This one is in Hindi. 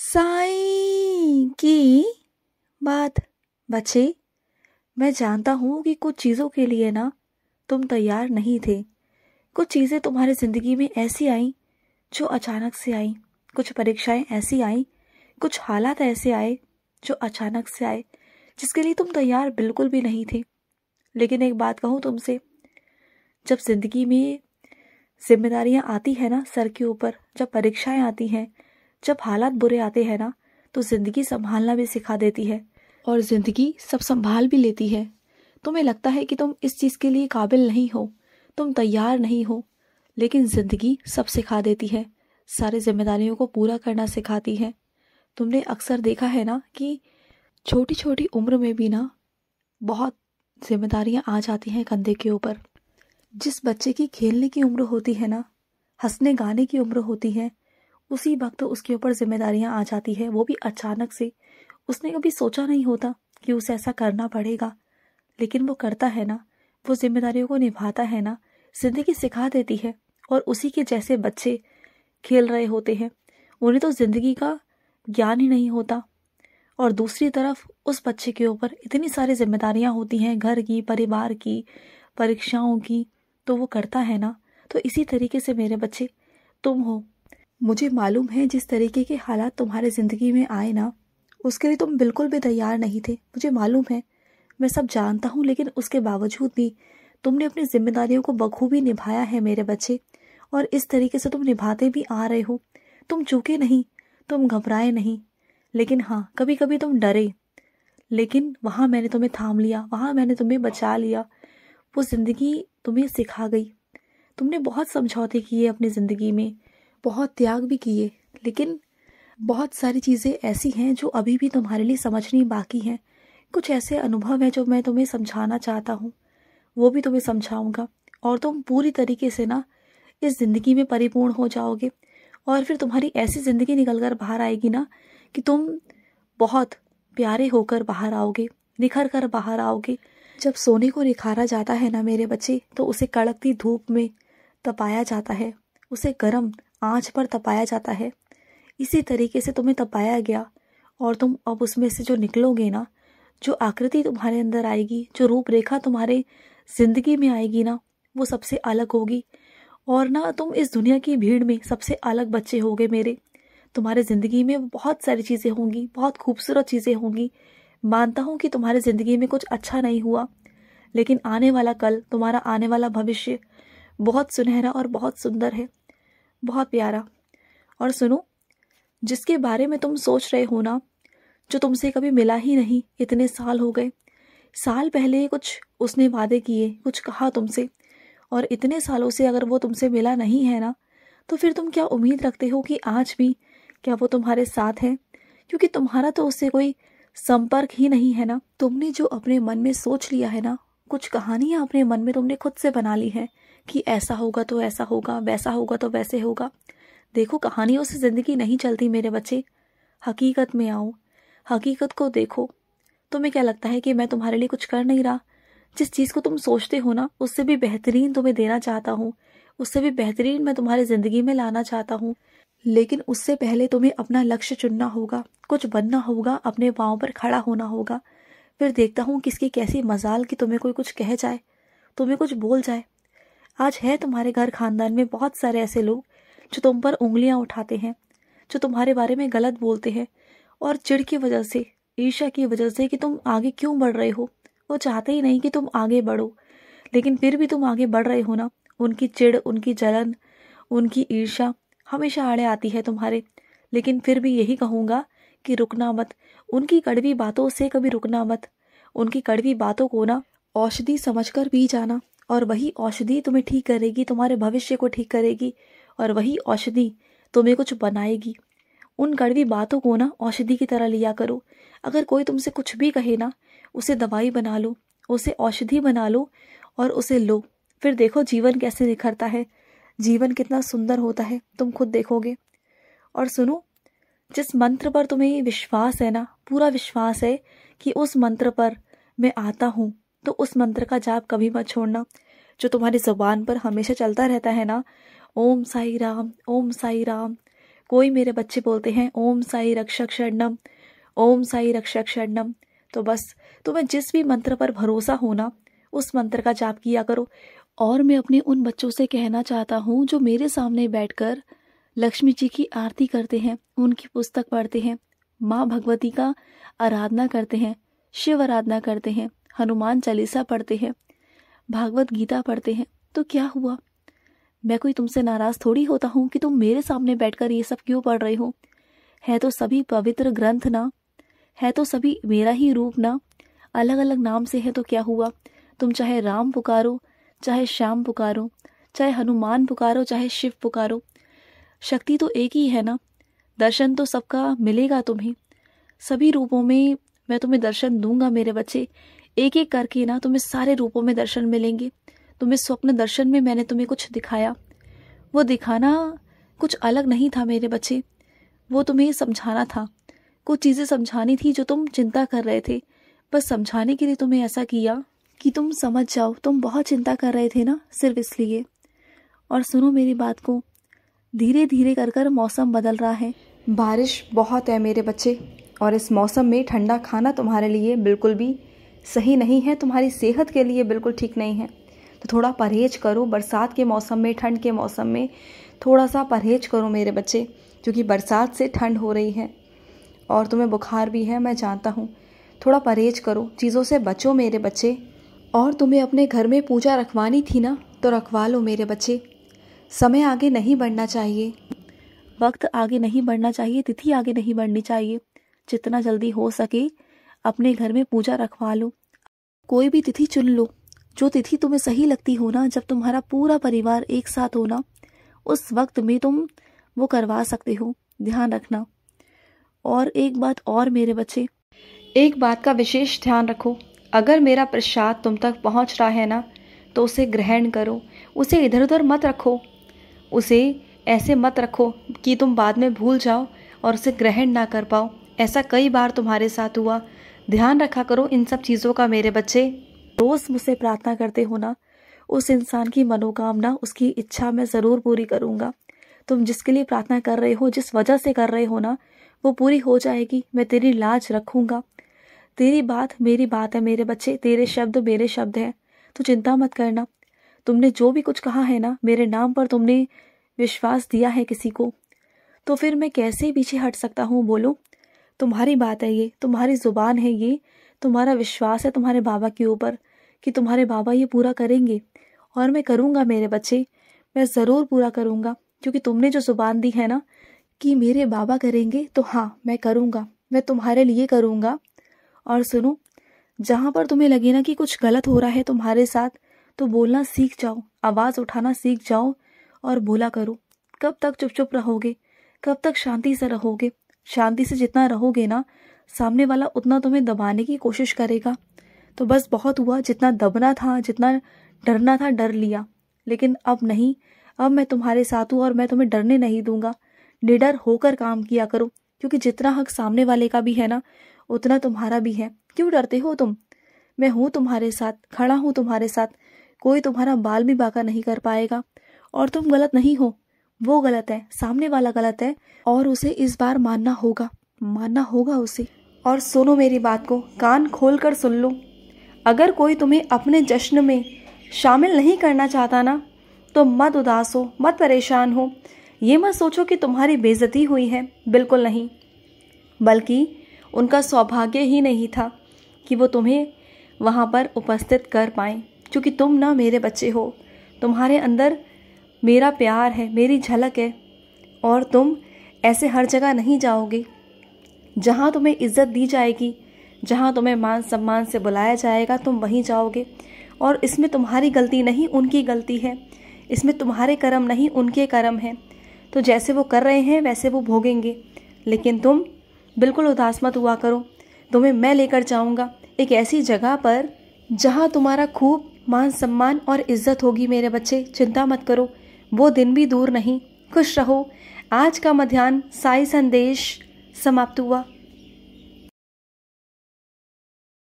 साई की बात बच्चे मैं जानता हूँ कि कुछ चीज़ों के लिए ना तुम तैयार नहीं थे कुछ चीज़ें तुम्हारी ज़िंदगी में ऐसी आई जो अचानक से आई कुछ परीक्षाएं ऐसी आई कुछ हालात ऐसे आए जो अचानक से आए जिसके लिए तुम तैयार बिल्कुल भी नहीं थे लेकिन एक बात कहूँ तुमसे जब ज़िंदगी में जिम्मेदारियाँ आती है ना सर के ऊपर जब परीक्षाएं आती हैं जब हालात बुरे आते हैं ना तो ज़िंदगी संभालना भी सिखा देती है और ज़िंदगी सब संभाल भी लेती है तुम्हें लगता है कि तुम इस चीज़ के लिए काबिल नहीं हो तुम तैयार नहीं हो लेकिन ज़िंदगी सब सिखा देती है सारी जिम्मेदारियों को पूरा करना सिखाती है तुमने अक्सर देखा है ना कि छोटी छोटी उम्र में भी ना बहुत जिम्मेदारियां आ जाती हैं कंधे के ऊपर जिस बच्चे की खेलने की उम्र होती है ना हंसने गाने की उम्र होती है उसी वक्त उसके ऊपर जिम्मेदारियां आ जाती है वो भी अचानक से उसने कभी सोचा नहीं होता कि उसे ऐसा करना पड़ेगा लेकिन वो करता है ना वो जिम्मेदारियों को निभाता है ना जिंदगी सिखा देती है और उसी के जैसे बच्चे खेल रहे होते हैं उन्हें तो जिंदगी का ज्ञान ही नहीं होता और दूसरी तरफ उस बच्चे के ऊपर इतनी सारी जिम्मेदारियां होती हैं घर की परिवार की परीक्षाओं की तो वो करता है ना तो इसी तरीके से मेरे बच्चे तुम हो मुझे मालूम है जिस तरीके के हालात तुम्हारे ज़िंदगी में आए ना उसके लिए तुम बिल्कुल भी तैयार नहीं थे मुझे मालूम है मैं सब जानता हूँ लेकिन उसके बावजूद भी तुमने अपनी जिम्मेदारियों को बखूबी निभाया है मेरे बच्चे और इस तरीके से तुम निभाते भी आ रहे हो तुम चूके नहीं तुम घबराए नहीं लेकिन हाँ कभी कभी तुम डरे लेकिन वहाँ मैंने तुम्हें थाम लिया वहाँ मैंने तुम्हें बचा लिया वो ज़िंदगी तुम्हें सिखा गई तुमने बहुत समझौते किए अपनी ज़िंदगी में बहुत त्याग भी किए लेकिन बहुत सारी चीज़ें ऐसी हैं जो अभी भी तुम्हारे लिए समझनी बाकी हैं कुछ ऐसे अनुभव हैं जो मैं तुम्हें समझाना चाहता हूँ वो भी तुम्हें समझाऊँगा और तुम पूरी तरीके से ना इस ज़िंदगी में परिपूर्ण हो जाओगे और फिर तुम्हारी ऐसी ज़िंदगी निकल कर बाहर आएगी ना कि तुम बहुत प्यारे होकर बाहर आओगे निखर कर बाहर आओगे जब सोने को निखारा जाता है ना मेरे बच्चे तो उसे कड़कती धूप में तपाया जाता है उसे गर्म आँच पर तपाया जाता है इसी तरीके से तुम्हें तपाया गया और तुम अब उसमें से जो निकलोगे ना जो आकृति तुम्हारे अंदर आएगी जो रूपरेखा तुम्हारे जिंदगी में आएगी ना वो सबसे अलग होगी और ना तुम इस दुनिया की भीड़ में सबसे अलग बच्चे होगे मेरे तुम्हारे ज़िंदगी में बहुत सारी चीज़ें होंगी बहुत खूबसूरत चीज़ें होंगी मानता हूँ कि तुम्हारे ज़िंदगी में कुछ अच्छा नहीं हुआ लेकिन आने वाला कल तुम्हारा आने वाला भविष्य बहुत सुनहरा और बहुत सुंदर है बहुत प्यारा और सुनो जिसके बारे में तुम सोच रहे हो ना जो तुमसे कभी मिला ही नहीं इतने साल हो गए साल पहले कुछ उसने वादे किए कुछ कहा तुमसे और इतने सालों से अगर वो तुमसे मिला नहीं है ना तो फिर तुम क्या उम्मीद रखते हो कि आज भी क्या वो तुम्हारे साथ हैं क्योंकि तुम्हारा तो उससे कोई संपर्क ही नहीं है ना तुमने जो अपने मन में सोच लिया है ना कुछ कहानियां अपने मन में तुमने खुद से बना ली है कि ऐसा होगा तो ऐसा होगा वैसा होगा तो वैसे होगा देखो कहानियों से ज़िंदगी नहीं चलती मेरे बच्चे हकीकत में आओ हकीकत को देखो तुम्हें क्या लगता है कि मैं तुम्हारे लिए कुछ कर नहीं रहा जिस चीज़ को तुम सोचते हो ना उससे भी बेहतरीन तुम्हें देना चाहता हूँ उससे भी बेहतरीन मैं तुम्हारी ज़िंदगी में लाना चाहता हूँ लेकिन उससे पहले तुम्हें अपना लक्ष्य चुनना होगा कुछ बनना होगा अपने पाँव पर खड़ा होना होगा फिर देखता हूँ किसकी कैसी मजाल कि तुम्हें कोई कुछ कह जाए तुम्हें कुछ बोल जाए आज है तुम्हारे घर खानदान में बहुत सारे ऐसे लोग जो तुम पर उंगलियां उठाते हैं जो तुम्हारे बारे में गलत बोलते हैं और चिड़ की वजह से ईर्षा की वजह से कि तुम आगे क्यों बढ़ रहे हो वो चाहते ही नहीं कि तुम आगे बढ़ो लेकिन फिर भी तुम आगे बढ़ रहे हो ना उनकी चिड़ उनकी जलन उनकी ईर्षा हमेशा आड़े आती है तुम्हारे लेकिन फिर भी यही कहूँगा कि रुकना मत उनकी कड़वी बातों से कभी रुकना मत उनकी कड़वी बातों को ना औषधि समझकर पी जाना और वही औषधि तुम्हें ठीक करेगी तुम्हारे भविष्य को ठीक करेगी और वही औषधि तुम्हें कुछ बनाएगी उन कड़वी बातों को ना औषधि की तरह लिया करो अगर कोई तुमसे कुछ भी कहे ना उसे दवाई बना लो उसे औषधि बना लो और उसे लो फिर देखो जीवन कैसे निखरता है जीवन कितना सुंदर होता है तुम खुद देखोगे और सुनो जिस मंत्र पर तुम्हें विश्वास है ना पूरा विश्वास है कि उस मंत्र पर मैं आता हूँ तो उस मंत्र का जाप कभी मत छोड़ना जो तुम्हारी जुबान पर हमेशा चलता रहता है ना ओम साई राम ओम साई राम कोई मेरे बच्चे बोलते हैं ओम साई रक्षक शरणम ओम साई रक्षक शरणम तो बस तुम्हें जिस भी मंत्र पर भरोसा हो ना उस मंत्र का जाप किया करो और मैं अपने उन बच्चों से कहना चाहता हूँ जो मेरे सामने बैठकर लक्ष्मी जी की आरती करते हैं उनकी पुस्तक पढ़ते हैं माँ भगवती का आराधना करते हैं शिव आराधना करते हैं हनुमान चालीसा पढ़ते हैं भागवत गीता पढ़ते हैं तो क्या हुआ मैं कोई तुमसे नाराज थोड़ी होता हूँ कि तुम मेरे सामने बैठकर ये सब क्यों पढ़ रहे हो है तो सभी पवित्र ग्रंथ ना है तो सभी मेरा ही रूप ना अलग अलग नाम से है तो क्या हुआ तुम चाहे राम पुकारो चाहे श्याम पुकारो चाहे हनुमान पुकारो चाहे शिव पुकारो शक्ति तो एक ही है ना दर्शन तो सबका मिलेगा तुम्हें सभी रूपों में मैं तुम्हें दर्शन दूंगा मेरे बच्चे एक एक करके ना तुम्हें सारे रूपों में दर्शन मिलेंगे तुम्हें स्वप्न दर्शन में मैंने तुम्हें कुछ दिखाया वो दिखाना कुछ अलग नहीं था मेरे बच्चे वो तुम्हें समझाना था कुछ चीज़ें समझानी थी जो तुम चिंता कर रहे थे बस समझाने के लिए तुम्हें ऐसा किया कि तुम समझ जाओ तुम बहुत चिंता कर रहे थे ना सिर्फ इसलिए और सुनो मेरी बात को धीरे धीरे कर कर मौसम बदल रहा है बारिश बहुत है मेरे बच्चे और इस मौसम में ठंडा खाना तुम्हारे लिए बिल्कुल भी सही नहीं है तुम्हारी सेहत के लिए बिल्कुल ठीक नहीं है तो थोड़ा परहेज करो बरसात के मौसम में ठंड के मौसम में थोड़ा सा परहेज करो मेरे बच्चे क्योंकि बरसात से ठंड हो रही है और तुम्हें बुखार भी है मैं जानता हूँ थोड़ा परहेज करो चीज़ों से बचो मेरे बच्चे और तुम्हें अपने घर में पूजा रखवानी थी ना तो रखवा लो मेरे बच्चे समय आगे नहीं बढ़ना चाहिए वक्त आगे नहीं बढ़ना चाहिए तिथि आगे नहीं बढ़नी चाहिए जितना जल्दी हो सके अपने घर में पूजा रखवा लो कोई भी तिथि चुन लो जो तिथि तुम्हें सही लगती हो ना जब तुम्हारा पूरा परिवार एक साथ हो ना उस वक्त में तुम वो करवा सकते हो ध्यान रखना और एक बात और मेरे बच्चे एक बात का विशेष ध्यान रखो अगर मेरा प्रसाद तुम तक पहुंच रहा है ना तो उसे ग्रहण करो उसे इधर उधर मत रखो उसे ऐसे मत रखो कि तुम बाद में भूल जाओ और उसे ग्रहण ना कर पाओ ऐसा कई बार तुम्हारे साथ हुआ ध्यान रखा करो इन सब चीज़ों का मेरे बच्चे रोज़ मुझसे प्रार्थना करते हो ना उस इंसान की मनोकामना उसकी इच्छा मैं ज़रूर पूरी करूँगा तुम जिसके लिए प्रार्थना कर रहे हो जिस वजह से कर रहे हो ना वो पूरी हो जाएगी मैं तेरी लाज रखूँगा तेरी बात मेरी बात है मेरे बच्चे तेरे शब्द मेरे शब्द हैं तो चिंता मत करना तुमने जो भी कुछ कहा है ना मेरे नाम पर तुमने विश्वास दिया है किसी को तो फिर मैं कैसे पीछे हट सकता हूँ बोलो तुम्हारी बात है ये तुम्हारी ज़ुबान है ये तुम्हारा विश्वास है तुम्हारे बाबा के ऊपर कि तुम्हारे बाबा ये पूरा करेंगे और मैं करूँगा मेरे बच्चे मैं ज़रूर पूरा करूँगा क्योंकि तुमने जो ज़ुबान दी है ना कि मेरे बाबा करेंगे तो हाँ मैं करूँगा मैं तुम्हारे लिए करूँगा और सुनो जहाँ पर तुम्हें लगे ना कि कुछ गलत हो रहा है तुम्हारे साथ तो बोलना सीख जाओ आवाज़ उठाना सीख जाओ और बोला करो कब तक चुप चुप रहोगे कब तक शांति से रहोगे शांति से जितना रहोगे ना सामने वाला उतना तुम्हें दबाने की कोशिश करेगा तो बस बहुत हुआ जितना दबना था जितना डरना था डर लिया लेकिन अब नहीं अब मैं तुम्हारे साथ हूँ और मैं तुम्हें डरने नहीं दूंगा निडर होकर काम किया करो क्योंकि जितना हक सामने वाले का भी है ना उतना तुम्हारा भी है क्यों डरते हो तुम मैं हूँ तुम्हारे साथ खड़ा हूँ तुम्हारे साथ कोई तुम्हारा बाल भी बाका नहीं कर पाएगा और तुम गलत नहीं हो वो गलत है सामने वाला गलत है और उसे इस बार मानना होगा मानना होगा उसे और सुनो मेरी बात को कान खोल कर सुन लो अगर कोई तुम्हें अपने जश्न में शामिल नहीं करना चाहता ना तो मत उदास हो मत परेशान हो ये मत सोचो कि तुम्हारी बेजती हुई है बिल्कुल नहीं बल्कि उनका सौभाग्य ही नहीं था कि वो तुम्हें वहाँ पर उपस्थित कर पाएँ क्योंकि तुम ना मेरे बच्चे हो तुम्हारे अंदर मेरा प्यार है मेरी झलक है और तुम ऐसे हर जगह नहीं जाओगे जहाँ तुम्हें इज्जत दी जाएगी जहाँ तुम्हें मान सम्मान से बुलाया जाएगा तुम वहीं जाओगे और इसमें तुम्हारी गलती नहीं उनकी गलती है इसमें तुम्हारे कर्म नहीं उनके कर्म हैं तो जैसे वो कर रहे हैं वैसे वो भोगेंगे लेकिन तुम बिल्कुल उदास मत हुआ करो तुम्हें मैं लेकर जाऊँगा एक ऐसी जगह पर जहाँ तुम्हारा खूब मान सम्मान और इज्जत होगी मेरे बच्चे चिंता मत करो वो दिन भी दूर नहीं खुश रहो आज का मध्यान्ह साई संदेश समाप्त हुआ